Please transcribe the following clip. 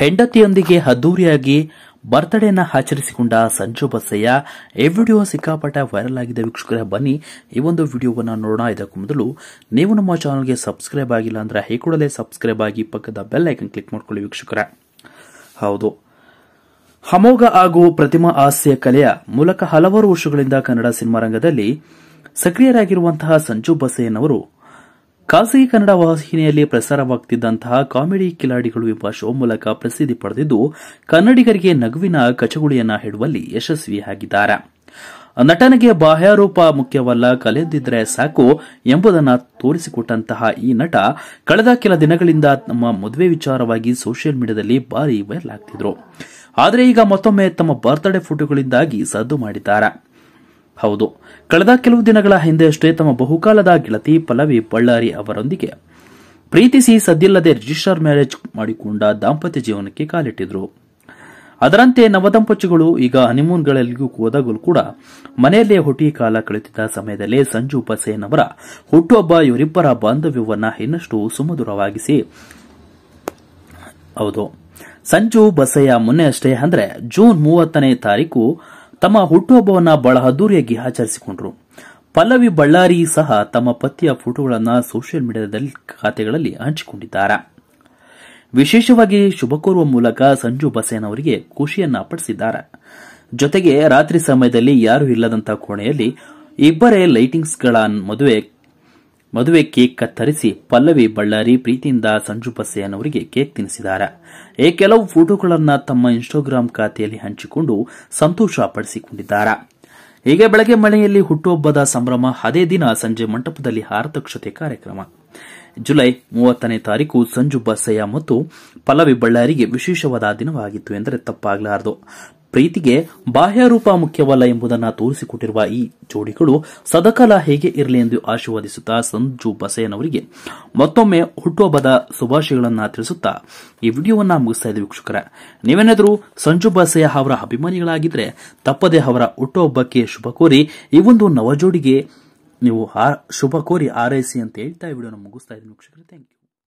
ಹೆಂಡತಿಯೊಂದಿಗೆ ಅದ್ದೂರಿಯಾಗಿ ಬರ್ತ್ಡೇನ ಆಚರಿಸಿಕೊಂಡ ಸಂಜು ಬಸಯ್ಯ ಈ video ಸಿಕ್ಕಾಪಟ್ಟ viral ಆಗಿದೆ ವೀಕ್ಷಕರ ಬನ್ನಿ ಈ ಒಂದು ವಿಡಿಯೋವನ್ನು ನೋಡೋಣ ಇದಕ್ಕೂ ಮೊದಲು ನೀವು ನಮ್ಮ ಚಾನಲ್ಗೆ ಸಬ್ಸ್ಕ್ರೈಬ್ ಆಗಿಲ್ಲ ಅಂದ್ರೆ ಈ ಕೂಡಲೇ ಸಬ್ಸ್ಕ್ರೈಬ್ ಆಗಿ ಪಕ್ಕದ ಬೆಲ್ ಐಕನ್ ಕ್ಲಿಕ್ ಮಾಡ್ಕೊಳ್ಳಿ ವೀಕ್ಷಕರ ಹೌದು ಅಮೋಘ ಹಾಗೂ ಪ್ರತಿಮಾ ಆಸ್ಯ ಕಲೆಯ ಮೂಲಕ ಹಲವಾರು ವರ್ಷಗಳಿಂದ ಕನ್ನಡ ಸಿನಿಮಾ ರಂಗದಲ್ಲಿ ಸಕ್ರಿಯರಾಗಿರುವಂತಹ ಸಂಜು ಬಸಯ್ಯನವರು ಖಾಸಗಿ ಕನ್ನಡ ವಾಹಿನಿಯಲ್ಲಿ ಪ್ರಸಾರವಾಗುತ್ತಿದ್ದಂತಹ ಕಾಮಿಡಿ ಕಿಲಾಡಿಗಳು ಎಂಬ ಶೋ ಮೂಲಕ ಪ್ರಸಿದ್ಧಿ ಪಡೆದಿದ್ದು ಕನ್ನಡಿಗರಿಗೆ ನಗುವಿನ ಕಚಗುಳಿಯನ್ನ ಹಿಡುವಲ್ಲಿ ಯಶಸ್ವಿಯಾಗಿದ್ದಾರೆ ನಟನೆಗೆ ಬಾಹ್ಯಾರೂಪ ಮುಖ್ಯವಲ್ಲ ಕಲೆದಿದ್ರೆ ಸಾಕು ಎಂಬುದನ್ನು ತೋರಿಸಿಕೊಟ್ಟಂತಹ ಈ ನಟ ಕಳೆದ ಕೆಲ ದಿನಗಳಿಂದ ತಮ್ಮ ಮದುವೆ ವಿಚಾರವಾಗಿ ಸೋಷಿಯಲ್ ಮೀಡಿಯಾದಲ್ಲಿ ಭಾರಿ ವೈರಲ್ ಆಗ್ತಿದ್ರು ಆದರೆ ಈಗ ಮತ್ತೊಮ್ಮೆ ತಮ್ಮ ಬರ್ತ್ಡೇ ಫೋಟೋಗಳಿಂದಾಗಿ ಸದ್ದು ಮಾಡಿದ್ದಾರೆ ಹೌದು ಕಳೆದ ಕೆಲವು ದಿನಗಳ ಹಿಂದೆಯಷ್ಟೇ ತಮ್ಮ ಬಹುಕಾಲದ ಗೆಳತಿ ಪಲ್ಲವಿ ಬಳ್ಳಾರಿ ಅವರೊಂದಿಗೆ ಪ್ರೀತಿಸಿ ಸದ್ದಿಲ್ಲದೆ ರಿಜಿಸ್ಟರ್ ಮ್ಯಾರೇಜ್ ಮಾಡಿಕೊಂಡ ದಾಂಪತ್ಯ ಜೀವನಕ್ಕೆ ಕಾಲಿಟ್ಟಿದ್ರು ಅದರಂತೆ ನವದಂಪತಿಗಳು ಈಗ ಹನಿಮೂನ್ಗಳಲ್ಲಿಗೂ ಹೋದಾಗಲೂ ಕೂಡ ಮನೆಯಲ್ಲೇ ಹುಟ್ಟಿ ಕಾಲ ಕಳೆಯುತ್ತಿದ್ದ ಸಮಯದಲ್ಲೇ ಸಂಜು ಬಸೇನ್ ಅವರ ಹುಟ್ಟುಹಬ್ಬ ಇವರಿಬ್ಬರ ಬಾಂಧವ್ಯವನ್ನು ಇನ್ನಷ್ಟು ಸುಮಧುರವಾಗಿಸಿ ಹೌದು ಸಂಜು ಬಸಯ್ಯ ಮೊನ್ನೆಯಷ್ಟೇ ಅಂದರೆ ಜೂನ್ ಮೂವತ್ತನೇ ತಾರೀಕು ತಮ್ಮ ಹುಟ್ಟುಹಬ್ಬವನ್ನು ಬಹಳ ಅದ್ದೂರಿಯಾಗಿ ಆಚರಿಸಿಕೊಂಡರು ಪಲ್ಲವಿ ಬಳ್ಳಾರಿ ಸಹ ತಮ್ಮ ಪತಿಯ ಫೋಟೋಗಳನ್ನು ಸೋಷಿಯಲ್ ಮೀಡಿಯಾದಲ್ಲಿ ಖಾತೆಗಳಲ್ಲಿ ಹಂಚಿಕೊಂಡಿದ್ದಾರೆ ವಿಶೇಷವಾಗಿ ಶುಭ ಕೋರುವ ಮೂಲಕ ಸಂಜು ಬಸೇನ್ ಅವರಿಗೆ ಖುಷಿಯನ್ನ ಪಡಿಸಿದ್ದಾರೆ ಜೊತೆಗೆ ರಾತ್ರಿ ಸಮಯದಲ್ಲಿ ಯಾರೂ ಇಲ್ಲದಂತಹ ಕೋಣೆಯಲ್ಲಿ ಇಬ್ಬರೇ ಲೈಟಿಂಗ್ಸ್ಗಳ ಮದುವೆ ಮದುವೆ ಕೇಕ್ ಕತ್ತರಿಸಿ ಪಲ್ಲವಿ ಬಳ್ಳಾರಿ ಪ್ರೀತಿಯಿಂದ ಸಂಜು ಬಸ್ಸಯ್ಯನವರಿಗೆ ಕೇಕ್ ತಿನ್ನಿಸಿದ್ದಾರೆ ಈ ಕೆಲವು ಫೋಟೋಗಳನ್ನು ತಮ್ಮ ಇನ್ಸ್ಟಾಗ್ರಾಮ್ ಖಾತೆಯಲ್ಲಿ ಹಂಚಿಕೊಂಡು ಸಂತೋಷ ಪಡಿಸಿಕೊಂಡಿದ್ದಾರೆ ಹೀಗೆ ಬೆಳಗ್ಗೆ ಮಳೆಯಲ್ಲಿ ಹುಟ್ಟುಹಬ್ಬದ ಸಂಭ್ರಮ ಅದೇ ದಿನ ಸಂಜೆ ಮಂಟಪದಲ್ಲಿ ಹಾರತಕ್ಷತೆ ಕಾರ್ಯಕ್ರಮ ಜುಲೈ ಮೂವತ್ತನೇ ತಾರೀಕು ಸಂಜು ಬಸ್ಸಯ್ಯ ಮತ್ತು ಪಲ್ಲವಿ ಬಳ್ಳಾರಿಗೆ ವಿಶೇಷವಾದ ದಿನವಾಗಿತ್ತು ಎಂದರೆ ತಪ್ಪಾಗಲಾರದು ಪ್ರೀತಿಗೆ ಬಾಹ್ಯ ರೂಪ ಮುಖ್ಯವಲ್ಲ ಎಂಬುದನ್ನು ತೋರಿಸಿಕೊಟ್ಟಿರುವ ಈ ಜೋಡಿಗಳು ಸದಕಾಲ ಹೇಗೆ ಇರಲಿ ಎಂದು ಆಶೀರ್ವಾದಿಸುತ್ತಾ ಸಂಜು ಬಸಯ್ಯನವರಿಗೆ ಮತ್ತೊಮ್ಮೆ ಹುಟ್ಟುಹಬ್ಬದ ಶುಭಾಶಯಗಳನ್ನು ತಿಳಿಸುತ್ತಾ ಈ ವಿಡಿಯೋವನ್ನು ಮುಗಿಸ್ತಾ ಇದ್ದೀವಿ ವೀಕ್ಷಕರ ನೀವೇನಾದರೂ ಸಂಜು ಬಸಯ್ಯ ಅವರ ಅಭಿಮಾನಿಗಳಾಗಿದ್ದರೆ ತಪ್ಪದೆ ಅವರ ಹುಟ್ಟುಹಬ್ಬಕ್ಕೆ ಶುಭ ಕೋರಿ ಈ ಒಂದು ನವಜೋಡಿಗೆ ನೀವು ಶುಭ ಕೋರಿ ಆರೈಸಿ ಅಂತ ಹೇಳ್ತಾ ವಿಡಿಯೋನ ಮುಗಿಸ್ತಾ ಇದ್ದೀನಿ ವೀಕ್ಷಕರೇ ಥ್ಯಾಂಕ್ ಯು